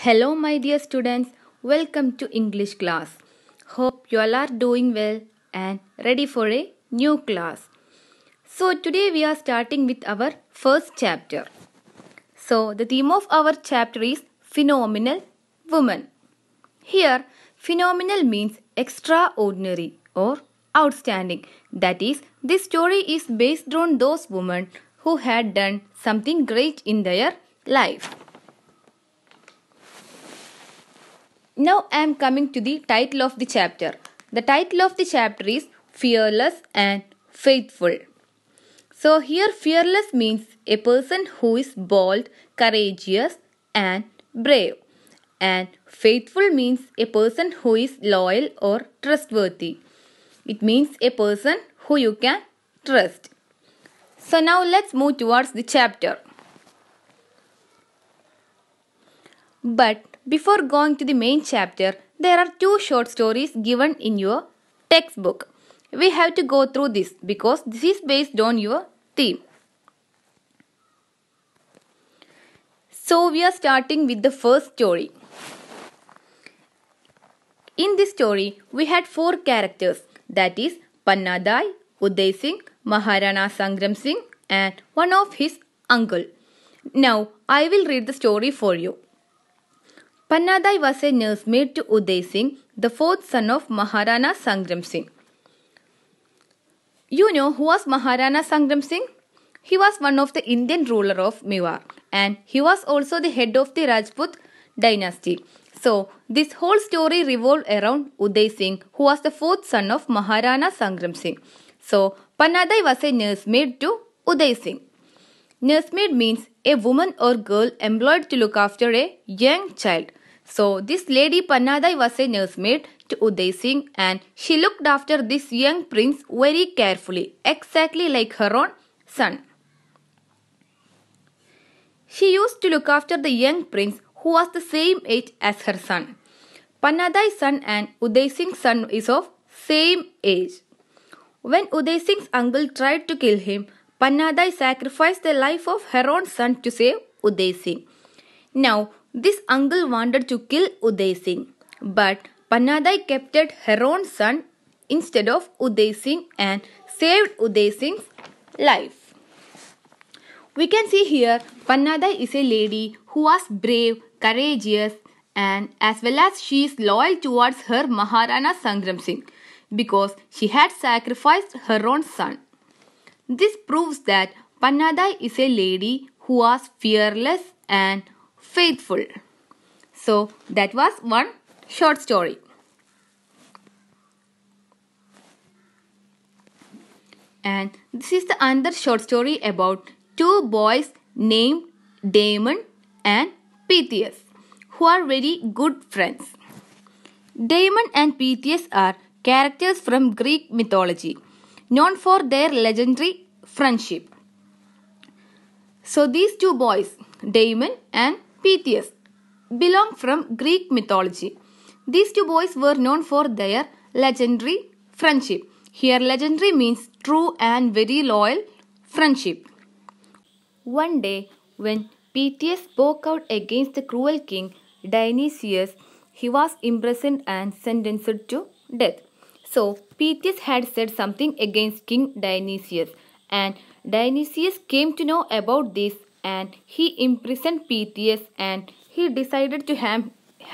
Hello, my dear students. Welcome to English class. Hope you all are doing well and ready for a new class. So, today we are starting with our first chapter. So, the theme of our chapter is Phenomenal Woman. Here, phenomenal means extraordinary or outstanding. That is, this story is based on those women who had done something great in their life. Now I am coming to the title of the chapter. The title of the chapter is Fearless and Faithful. So here fearless means a person who is bold, courageous and brave. And faithful means a person who is loyal or trustworthy. It means a person who you can trust. So now let's move towards the chapter. But before going to the main chapter, there are two short stories given in your textbook. We have to go through this because this is based on your theme. So we are starting with the first story. In this story, we had four characters that is Pannadai, Uday Singh, Maharana Sangram Singh and one of his uncle. Now I will read the story for you. Pannadai was a nursemaid to Uday Singh, the fourth son of Maharana Sangram Singh. You know who was Maharana Sangram Singh? He was one of the Indian ruler of Mewar and he was also the head of the Rajput dynasty. So, this whole story revolved around Uday Singh, who was the fourth son of Maharana Sangram Singh. So, Pannadai was a nursemaid to Uday Singh. Nursemaid means a woman or girl employed to look after a young child. So this lady Pannadai was a nursemaid to Uday Singh and she looked after this young prince very carefully, exactly like her own son. She used to look after the young prince who was the same age as her son. Pannadai's son and Uday Singh's son is of same age. When Uday Singh's uncle tried to kill him, Pannadai sacrificed the life of her own son to save Uday Singh. Now, this uncle wanted to kill Uday Singh, but Panadai captured her own son instead of Uday Singh and saved Uday Singh's life. We can see here Panadai is a lady who was brave, courageous and as well as she is loyal towards her Maharana Sangram Singh because she had sacrificed her own son. This proves that Panadai is a lady who was fearless and faithful. So that was one short story. And this is the another short story about two boys named Damon and Pythias who are very good friends. Damon and Pythias are characters from Greek mythology known for their legendary friendship. So these two boys, Damon and Pythias belong from Greek mythology. These two boys were known for their legendary friendship. Here, legendary means true and very loyal friendship. One day, when Pythias spoke out against the cruel king Dionysius, he was imprisoned and sentenced to death. So, Pythias had said something against King Dionysius, and Dionysius came to know about this and he imprisoned Pythias and he decided to hang,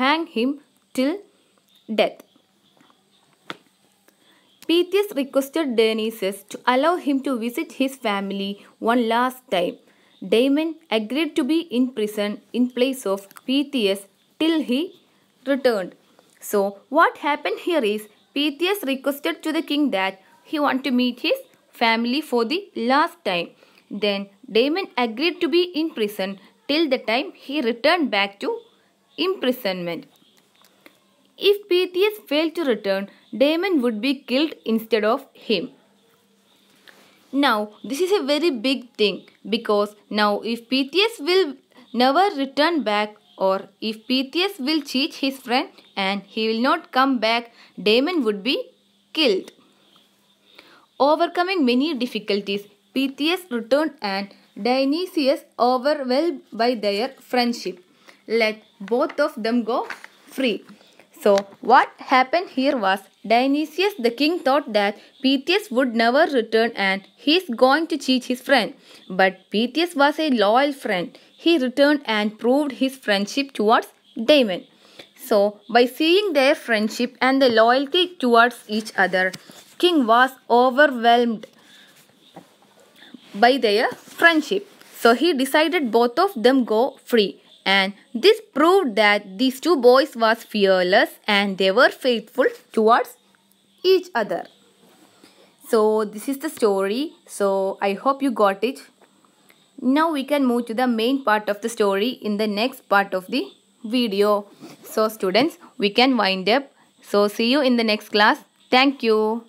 hang him till death. Pythias requested Dionysus to allow him to visit his family one last time. Damon agreed to be in prison in place of Pythias till he returned. So what happened here is Pythias requested to the king that he want to meet his family for the last time. Then Damon agreed to be in prison till the time he returned back to imprisonment. If Pythias failed to return, Damon would be killed instead of him. Now, this is a very big thing because now if Pythias will never return back or if Pythias will cheat his friend and he will not come back, Damon would be killed. Overcoming many difficulties, Pythias returned and Dionysius overwhelmed by their friendship. Let both of them go free. So, what happened here was Dionysius the king thought that Pythias would never return and he's going to cheat his friend. But Pythias was a loyal friend. He returned and proved his friendship towards Damon. So, by seeing their friendship and the loyalty towards each other, King was overwhelmed by their friendship. So he decided both of them go free and this proved that these two boys was fearless and they were faithful towards each other. So this is the story. So I hope you got it. Now we can move to the main part of the story in the next part of the video. So students, we can wind up. So see you in the next class. Thank you.